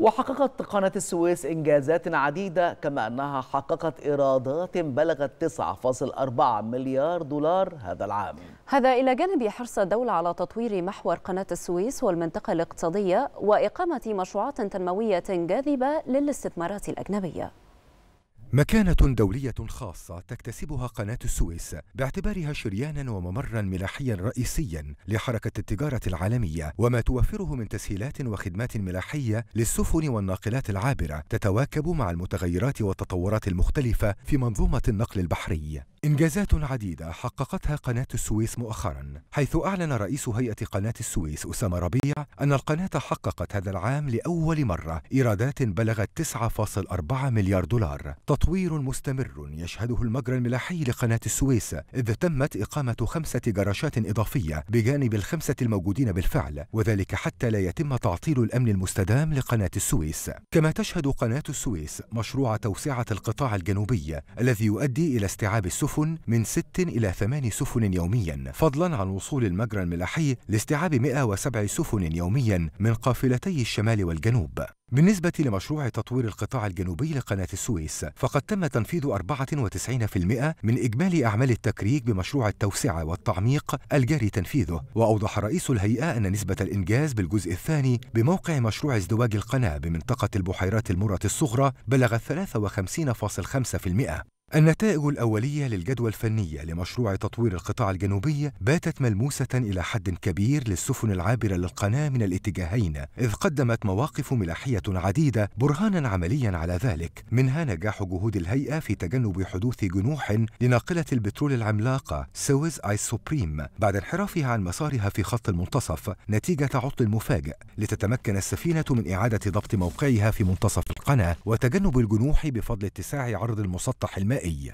وحققت قناة السويس إنجازات عديدة كما أنها حققت إيرادات بلغت 9.4 مليار دولار هذا العام هذا إلى جانب حرص الدولة على تطوير محور قناة السويس والمنطقة الاقتصادية وإقامة مشروعات تنموية جاذبة للاستثمارات الأجنبية مكانة دولية خاصة تكتسبها قناة السويس باعتبارها شريانا وممرا ملاحيا رئيسيا لحركة التجارة العالمية وما توفره من تسهيلات وخدمات ملاحية للسفن والناقلات العابرة تتواكب مع المتغيرات والتطورات المختلفة في منظومة النقل البحري إنجازات عديدة حققتها قناة السويس مؤخرا حيث أعلن رئيس هيئة قناة السويس أسامة ربيع أن القناة حققت هذا العام لأول مرة إيرادات بلغت 9.4 مليار دولار تطوير مستمر يشهده المجرى الملاحي لقناة السويس إذ تمت إقامة خمسة جراشات إضافية بجانب الخمسة الموجودين بالفعل وذلك حتى لا يتم تعطيل الأمن المستدام لقناة السويس كما تشهد قناة السويس مشروع توسعة القطاع الجنوبي الذي يؤدي إلى استيعاب السفن سفن من ست إلى ثمان سفن يوميا فضلا عن وصول المجرى الملاحي لاستيعاب 107 سفن يوميا من قافلتي الشمال والجنوب بالنسبة لمشروع تطوير القطاع الجنوبي لقناة السويس فقد تم تنفيذ 94% من إجمالي أعمال التكريك بمشروع التوسعة والتعميق الجاري تنفيذه وأوضح رئيس الهيئة أن نسبة الإنجاز بالجزء الثاني بموقع مشروع ازدواج القناة بمنطقة البحيرات المرة الصغرى بلغت 53.5% النتائج الأولية للجدوى الفنية لمشروع تطوير القطاع الجنوبي باتت ملموسة إلى حد كبير للسفن العابرة للقناة من الاتجاهين، إذ قدمت مواقف ملاحية عديدة برهانا عمليا على ذلك، منها نجاح جهود الهيئة في تجنب حدوث جنوح لناقلة البترول العملاقة سويز آيس سوبريم بعد انحرافها عن مسارها في خط المنتصف نتيجة عطل مفاجئ، لتتمكن السفينة من إعادة ضبط موقعها في منتصف القناة وتجنب الجنوح بفضل اتساع عرض المسطح المائي مائي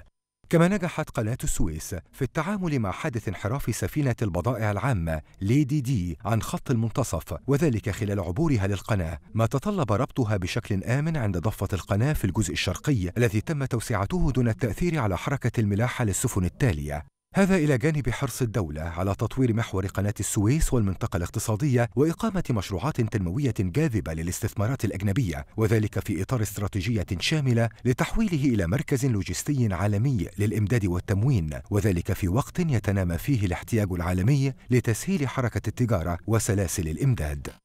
كما نجحت قناة السويس في التعامل مع حادث انحراف سفينة البضائع العامة ليدي دي عن خط المنتصف وذلك خلال عبورها للقناة ما تطلب ربطها بشكل آمن عند ضفة القناة في الجزء الشرقي الذي تم توسعته دون التأثير على حركة الملاحة للسفن التالية هذا إلى جانب حرص الدولة على تطوير محور قناة السويس والمنطقة الاقتصادية وإقامة مشروعات تنموية جاذبة للاستثمارات الأجنبية وذلك في إطار استراتيجية شاملة لتحويله إلى مركز لوجستي عالمي للإمداد والتموين وذلك في وقت يتنامى فيه الاحتياج العالمي لتسهيل حركة التجارة وسلاسل الإمداد